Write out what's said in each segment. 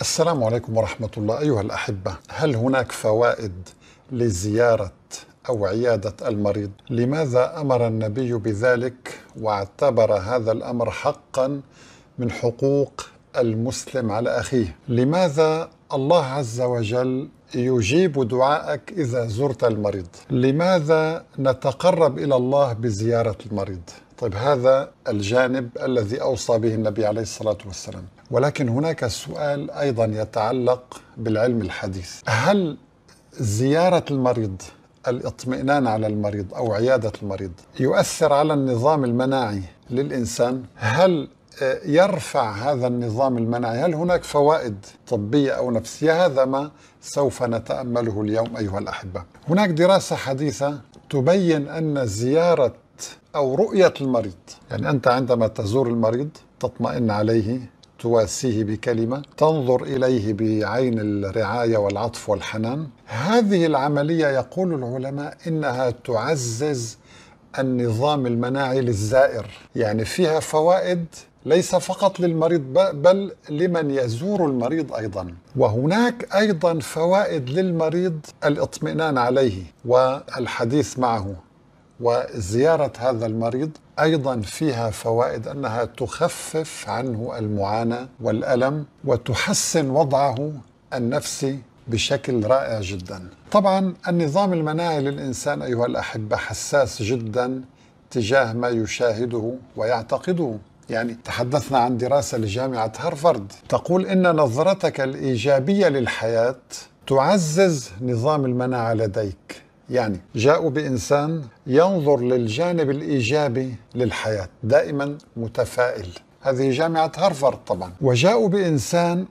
السلام عليكم ورحمة الله أيها الأحبة هل هناك فوائد لزيارة أو عيادة المريض لماذا أمر النبي بذلك واعتبر هذا الأمر حقا من حقوق المسلم على اخيه لماذا الله عز وجل يجيب دعائك اذا زرت المريض لماذا نتقرب الى الله بزياره المريض طيب هذا الجانب الذي اوصى به النبي عليه الصلاه والسلام ولكن هناك سؤال ايضا يتعلق بالعلم الحديث هل زياره المريض الاطمئنان على المريض او عياده المريض يؤثر على النظام المناعي للانسان هل يرفع هذا النظام المناعي هل هناك فوائد طبية أو نفسية هذا ما سوف نتأمله اليوم أيها الأحبة هناك دراسة حديثة تبين أن زيارة أو رؤية المريض يعني أنت عندما تزور المريض تطمئن عليه تواسيه بكلمة تنظر إليه بعين الرعاية والعطف والحنان هذه العملية يقول العلماء إنها تعزز النظام المناعي للزائر يعني فيها فوائد ليس فقط للمريض بل لمن يزور المريض ايضا وهناك ايضا فوائد للمريض الاطمئنان عليه والحديث معه وزياره هذا المريض ايضا فيها فوائد انها تخفف عنه المعاناه والالم وتحسن وضعه النفسي بشكل رائع جدا. طبعا النظام المناعي للانسان ايها الاحبه حساس جدا تجاه ما يشاهده ويعتقده يعني تحدثنا عن دراسة لجامعة هارفارد تقول إن نظرتك الإيجابية للحياة تعزز نظام المناعة لديك يعني جاءوا بإنسان ينظر للجانب الإيجابي للحياة دائما متفائل هذه جامعة هارفارد طبعا وجاءوا بإنسان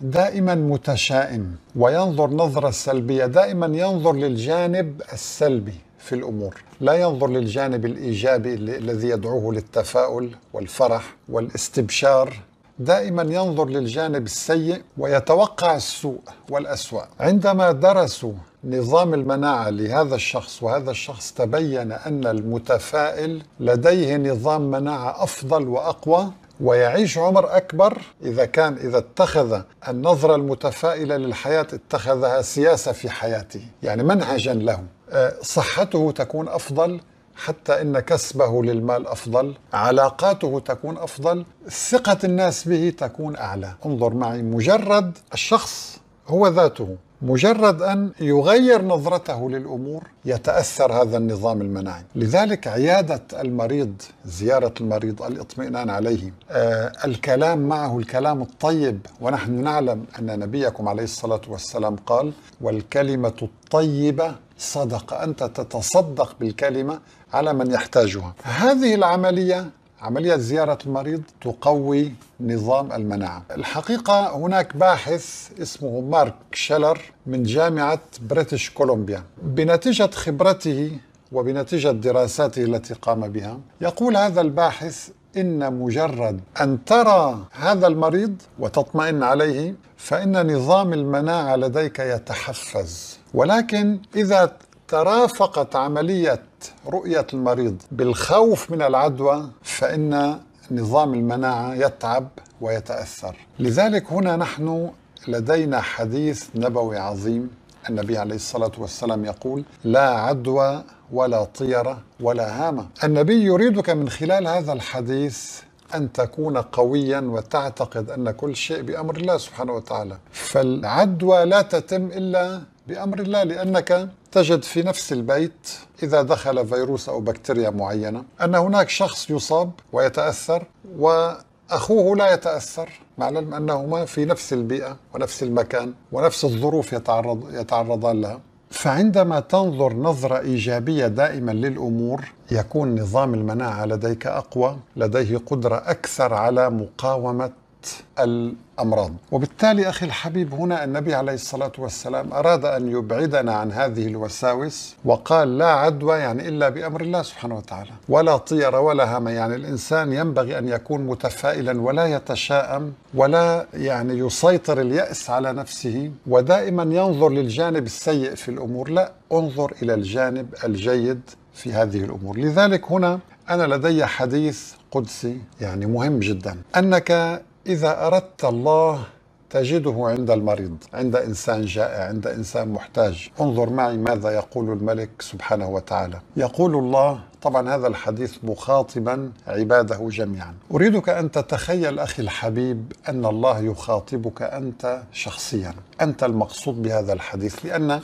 دائما متشائم وينظر نظرة سلبية دائما ينظر للجانب السلبي في الامور، لا ينظر للجانب الايجابي الذي يدعوه للتفاؤل والفرح والاستبشار دائما ينظر للجانب السيء ويتوقع السوء والاسوا عندما درسوا نظام المناعه لهذا الشخص وهذا الشخص تبين ان المتفائل لديه نظام مناعه افضل واقوى ويعيش عمر أكبر إذا كان إذا اتخذ النظرة المتفائلة للحياة اتخذها سياسة في حياته يعني منهجا له آه، صحته تكون أفضل حتى ان كسبه للمال افضل، علاقاته تكون افضل، ثقه الناس به تكون اعلى، انظر معي مجرد الشخص هو ذاته مجرد ان يغير نظرته للامور يتاثر هذا النظام المناعي، لذلك عياده المريض، زياره المريض، الاطمئنان عليه، آه الكلام معه الكلام الطيب، ونحن نعلم ان نبيكم عليه الصلاه والسلام قال: والكلمه الطيبه صدقه، انت تتصدق بالكلمه على من يحتاجها. هذه العمليه عملية زيارة المريض تقوي نظام المناعة الحقيقة هناك باحث اسمه مارك شلر من جامعة بريتش كولومبيا بنتيجة خبرته وبنتيجة دراساته التي قام بها يقول هذا الباحث إن مجرد أن ترى هذا المريض وتطمئن عليه فإن نظام المناعة لديك يتحفز ولكن إذا ترافقت عملية رؤية المريض بالخوف من العدوى فإن نظام المناعة يتعب ويتأثر لذلك هنا نحن لدينا حديث نبوي عظيم النبي عليه الصلاة والسلام يقول لا عدوى ولا طيرة ولا هامة النبي يريدك من خلال هذا الحديث أن تكون قويا وتعتقد أن كل شيء بأمر الله سبحانه وتعالى فالعدوى لا تتم إلا بأمر الله لأنك تجد في نفس البيت إذا دخل فيروس أو بكتيريا معينة أن هناك شخص يصاب ويتأثر وأخوه لا يتأثر مع العلم أنهما في نفس البيئة ونفس المكان ونفس الظروف يتعرض يتعرضان لها فعندما تنظر نظرة إيجابية دائما للأمور يكون نظام المناعة لديك أقوى لديه قدرة أكثر على مقاومة الامراض وبالتالي اخي الحبيب هنا النبي عليه الصلاه والسلام اراد ان يبعدنا عن هذه الوساوس وقال لا عدوى يعني الا بامر الله سبحانه وتعالى ولا طير ولا هم يعني الانسان ينبغي ان يكون متفائلا ولا يتشائم ولا يعني يسيطر الياس على نفسه ودائما ينظر للجانب السيء في الامور لا انظر الى الجانب الجيد في هذه الامور لذلك هنا انا لدي حديث قدسي يعني مهم جدا انك إذا أردت الله تجده عند المريض عند إنسان جائع عند إنسان محتاج انظر معي ماذا يقول الملك سبحانه وتعالى يقول الله طبعا هذا الحديث مخاطبا عباده جميعا أريدك أن تتخيل أخي الحبيب أن الله يخاطبك أنت شخصيا أنت المقصود بهذا الحديث لأن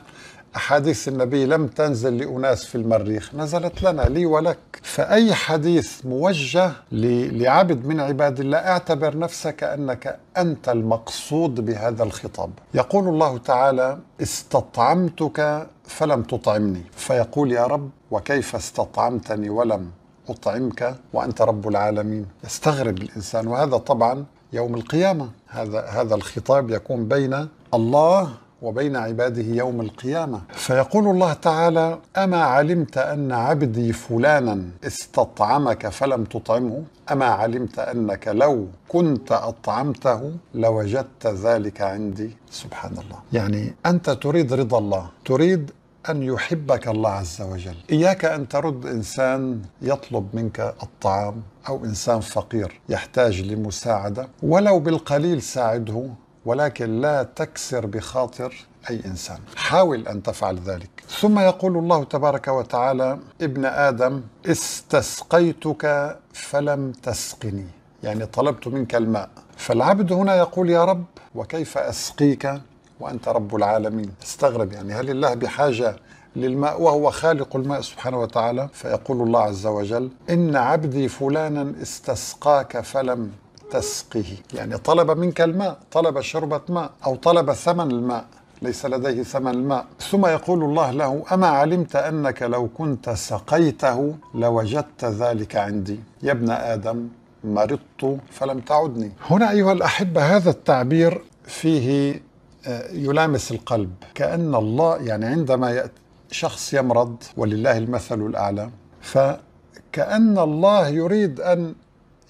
أحاديث النبي لم تنزل لأناس في المريخ نزلت لنا لي ولك فأي حديث موجه لعبد من عباد الله اعتبر نفسك أنك أنت المقصود بهذا الخطاب يقول الله تعالى استطعمتك فلم تطعمني فيقول يا رب وكيف استطعمتني ولم أطعمك وأنت رب العالمين يستغرب الإنسان وهذا طبعا يوم القيامة هذا هذا الخطاب يكون بين الله وبين عباده يوم القيامه فيقول الله تعالى اما علمت ان عبدي فلانا استطعمك فلم تطعمه اما علمت انك لو كنت اطعمته لوجدت ذلك عندي سبحان الله يعني انت تريد رضا الله تريد أن يحبك الله عز وجل إياك أن ترد إنسان يطلب منك الطعام أو إنسان فقير يحتاج لمساعدة ولو بالقليل ساعده ولكن لا تكسر بخاطر أي إنسان حاول أن تفعل ذلك ثم يقول الله تبارك وتعالى ابن آدم استسقيتك فلم تسقني يعني طلبت منك الماء فالعبد هنا يقول يا رب وكيف أسقيك وأنت رب العالمين استغرب يعني هل الله بحاجة للماء وهو خالق الماء سبحانه وتعالى فيقول الله عز وجل إن عبدي فلانا استسقاك فلم تسقه يعني طلب منك الماء طلب شربة ماء أو طلب ثمن الماء ليس لديه ثمن الماء ثم يقول الله له أما علمت أنك لو كنت سقيته لوجدت ذلك عندي يا ابن آدم مرضت فلم تعدني هنا أيها الأحبة هذا التعبير فيه آه، يلامس القلب كأن الله يعني عندما يأتي شخص يمرض ولله المثل الأعلى فكأن الله يريد أن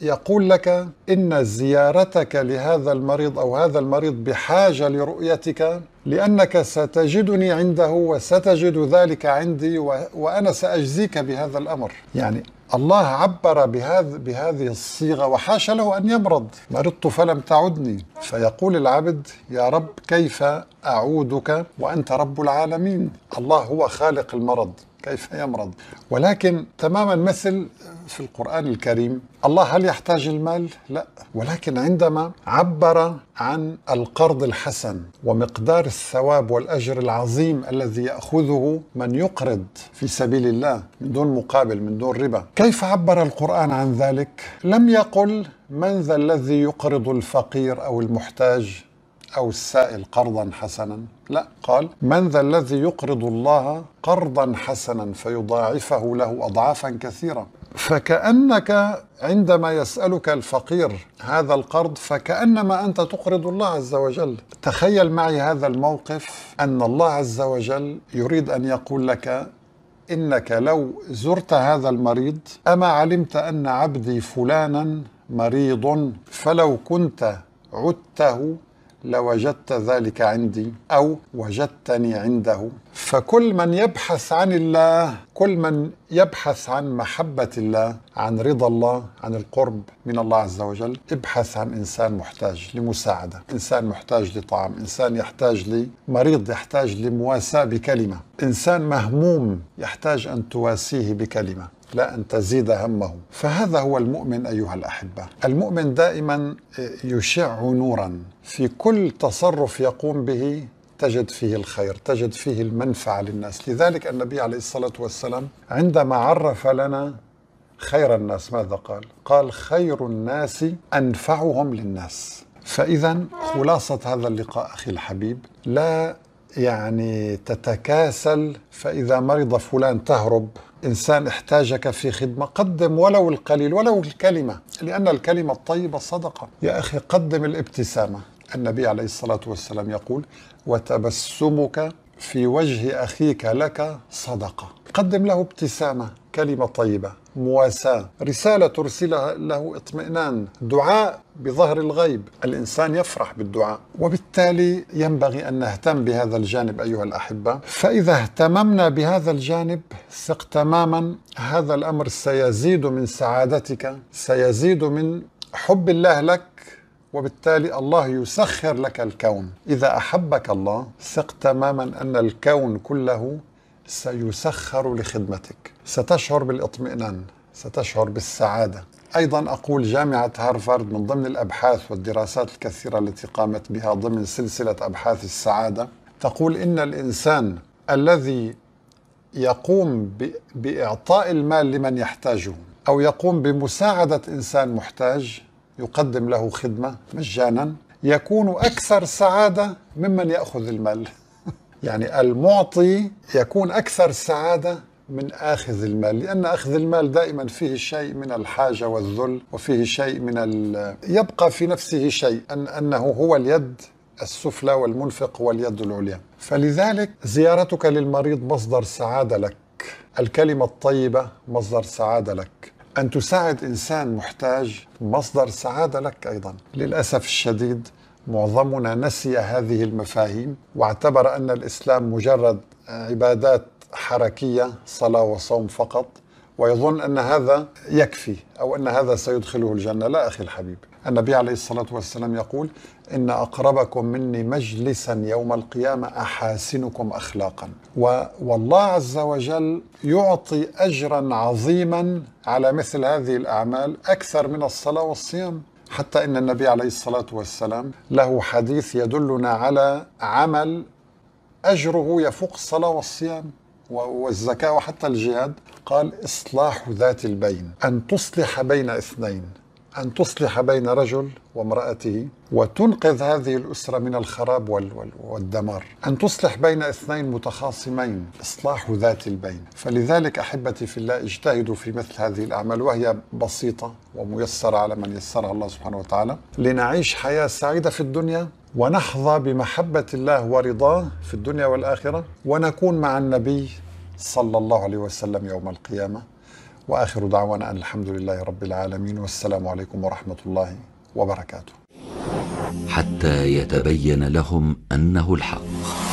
يقول لك إن زيارتك لهذا المريض أو هذا المريض بحاجة لرؤيتك لأنك ستجدني عنده وستجد ذلك عندي وأنا سأجزيك بهذا الأمر يعني الله عبر بهذ بهذه الصيغة وحاش له أن يمرض مرضت فلم تعدني فيقول العبد يا رب كيف أعودك وأنت رب العالمين الله هو خالق المرض كيف يمرض ولكن تماما مثل في القرآن الكريم الله هل يحتاج المال؟ لا ولكن عندما عبر عن القرض الحسن ومقدار الثواب والأجر العظيم الذي يأخذه من يقرض في سبيل الله من دون مقابل من دون ربا كيف عبر القرآن عن ذلك؟ لم يقل من ذا الذي يقرض الفقير أو المحتاج أو السائل قرضا حسنا لا قال من ذا الذي يقرض الله قرضا حسنا فيضاعفه له أضعافا كثيرة فكأنك عندما يسألك الفقير هذا القرض فكأنما أنت تقرض الله عز وجل تخيل معي هذا الموقف أن الله عز وجل يريد أن يقول لك إنك لو زرت هذا المريض أما علمت أن عبدي فلانا مريض فلو كنت عدته لوجدت ذلك عندي او وجدتني عنده فكل من يبحث عن الله كل من يبحث عن محبه الله عن رضا الله عن القرب من الله عز وجل ابحث عن انسان محتاج لمساعده انسان محتاج لطعام انسان يحتاج لمريض يحتاج لمواساه بكلمه انسان مهموم يحتاج ان تواسيه بكلمه لا أن تزيد همه فهذا هو المؤمن أيها الأحبة المؤمن دائما يشع نورا في كل تصرف يقوم به تجد فيه الخير تجد فيه المنفعة للناس لذلك النبي عليه الصلاة والسلام عندما عرف لنا خير الناس ماذا قال قال خير الناس أنفعهم للناس فإذا خلاصة هذا اللقاء أخي الحبيب لا يعني تتكاسل فإذا مرض فلان تهرب إنسان احتاجك في خدمة قدم ولو القليل ولو الكلمة لأن الكلمة الطيبة صدقة يا أخي قدم الابتسامة النبي عليه الصلاة والسلام يقول وتبسمك في وجه أخيك لك صدقة قدم له ابتسامة كلمة طيبة مواساة رسالة ترسلها له اطمئنان دعاء بظهر الغيب الإنسان يفرح بالدعاء وبالتالي ينبغي أن نهتم بهذا الجانب أيها الأحبة فإذا اهتممنا بهذا الجانب ثق تماما هذا الأمر سيزيد من سعادتك سيزيد من حب الله لك وبالتالي الله يسخر لك الكون اذا احبك الله ثق تماما ان الكون كله سيسخر لخدمتك ستشعر بالاطمئنان ستشعر بالسعاده ايضا اقول جامعه هارفارد من ضمن الابحاث والدراسات الكثيره التي قامت بها ضمن سلسله ابحاث السعاده تقول ان الانسان الذي يقوم باعطاء المال لمن يحتاجه او يقوم بمساعده انسان محتاج يقدم له خدمه مجانا يكون اكثر سعاده ممن ياخذ المال يعني المعطي يكون أكثر سعادة من آخذ المال لأن أخذ المال دائما فيه شيء من الحاجة والذل وفيه شيء من ال... يبقى في نفسه شيء أن أنه هو اليد السفلى والمنفق واليد العليا فلذلك زيارتك للمريض مصدر سعادة لك الكلمة الطيبة مصدر سعادة لك أن تساعد إنسان محتاج مصدر سعادة لك أيضا للأسف الشديد معظمنا نسي هذه المفاهيم واعتبر ان الاسلام مجرد عبادات حركيه صلاه وصوم فقط ويظن ان هذا يكفي او ان هذا سيدخله الجنه لا اخي الحبيب النبي عليه الصلاه والسلام يقول ان اقربكم مني مجلسا يوم القيامه احاسنكم اخلاقا والله عز وجل يعطي اجرا عظيما على مثل هذه الاعمال اكثر من الصلاه والصيام حتى ان النبي عليه الصلاه والسلام له حديث يدلنا على عمل اجره يفوق الصلاه والصيام والزكاه وحتى الجهاد قال اصلاح ذات البين ان تصلح بين اثنين أن تصلح بين رجل وامرأته وتنقذ هذه الأسرة من الخراب والدمار أن تصلح بين اثنين متخاصمين إصلاح ذات البين فلذلك أحبتي في الله اجتهدوا في مثل هذه الأعمال وهي بسيطة وميسرة على من يسرها الله سبحانه وتعالى لنعيش حياة سعيدة في الدنيا ونحظى بمحبة الله ورضاه في الدنيا والآخرة ونكون مع النبي صلى الله عليه وسلم يوم القيامة واخر دعوانا ان الحمد لله رب العالمين والسلام عليكم ورحمه الله وبركاته حتى يتبين لهم انه الحق